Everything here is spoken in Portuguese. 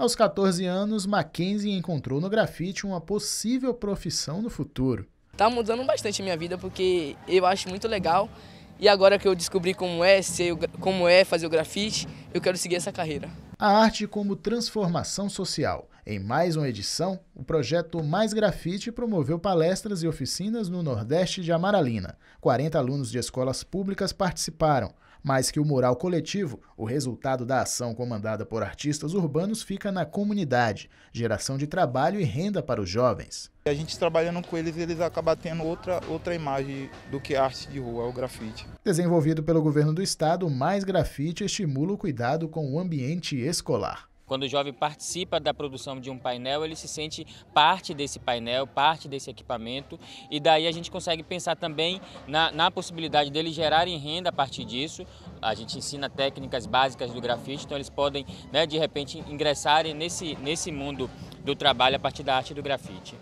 Aos 14 anos, Mackenzie encontrou no grafite uma possível profissão no futuro. Tá mudando bastante a minha vida porque eu acho muito legal e agora que eu descobri como é, ser, como é fazer o grafite, eu quero seguir essa carreira. A arte como transformação social. Em mais uma edição, o projeto Mais Grafite promoveu palestras e oficinas no Nordeste de Amaralina. 40 alunos de escolas públicas participaram mais que o mural coletivo, o resultado da ação comandada por artistas urbanos fica na comunidade, geração de trabalho e renda para os jovens. A gente trabalhando com eles, eles acabam tendo outra, outra imagem do que é arte de rua, o grafite. Desenvolvido pelo governo do estado, mais grafite estimula o cuidado com o ambiente escolar. Quando o jovem participa da produção de um painel, ele se sente parte desse painel, parte desse equipamento, e daí a gente consegue pensar também na, na possibilidade dele gerarem renda a partir disso. A gente ensina técnicas básicas do grafite, então eles podem, né, de repente, ingressarem nesse, nesse mundo do trabalho a partir da arte do grafite.